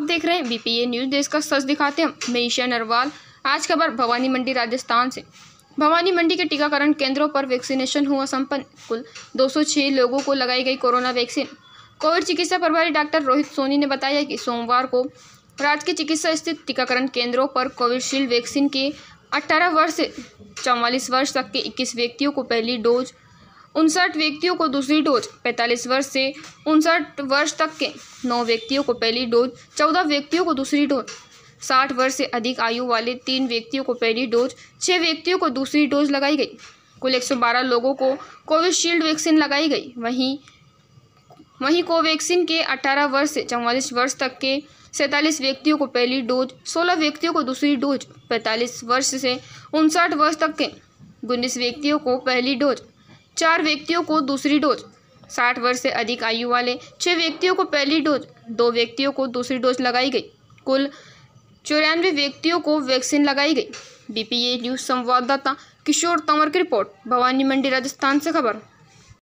आप देख रहे हैं बीपीए न्यूज़ देश का सच दिखाते हैं मैं ईशा नरवाल आज खबर भवानी मंडी राजस्थान से भवानी मंडी के टीकाकरण केंद्रों पर वैक्सीनेशन हुआ संपन्न कुल 206 लोगों को लगाई गई कोरोना वैक्सीन कोविड चिकित्सा प्रभारी डॉक्टर रोहित सोनी ने बताया कि सोमवार को राज्य के चिकित्सा स्थित टीकाकरण केंद्रों पर कोविशील्ड वैक्सीन के 18 वर्ष से चौवालीस वर्ष तक के इक्कीस व्यक्तियों को पहली डोज उनसठ व्यक्तियों को दूसरी डोज पैंतालीस वर्ष से उनसठ वर्ष तक के नौ व्यक्तियों को पहली डोज चौदह व्यक्तियों को दूसरी डोज साठ वर्ष से अधिक आयु वाले तीन व्यक्तियों को पहली डोज छः व्यक्तियों को दूसरी डोज लगाई गई कुल एक लोगों को कोविशील्ड वैक्सीन लगाई गई वहीं वहीं कोवैक्सीन के 18 वर्ष से चौवालीस वर्ष तक के सैंतालीस व्यक्तियों को पहली डोज 16 व्यक्तियों को दूसरी डोज 45 वर्ष से उनसठ वर्ष तक के उन्नीस व्यक्तियों को पहली डोज चार व्यक्तियों को दूसरी डोज साठ वर्ष से अधिक आयु वाले छः व्यक्तियों को पहली डोज दो व्यक्तियों को दूसरी डोज लगाई गई कुल चौरानवे व्यक्तियों को वैक्सीन लगाई गई बीपीए न्यूज संवाददाता किशोर तंवर की रिपोर्ट भवानी मंडी राजस्थान से खबर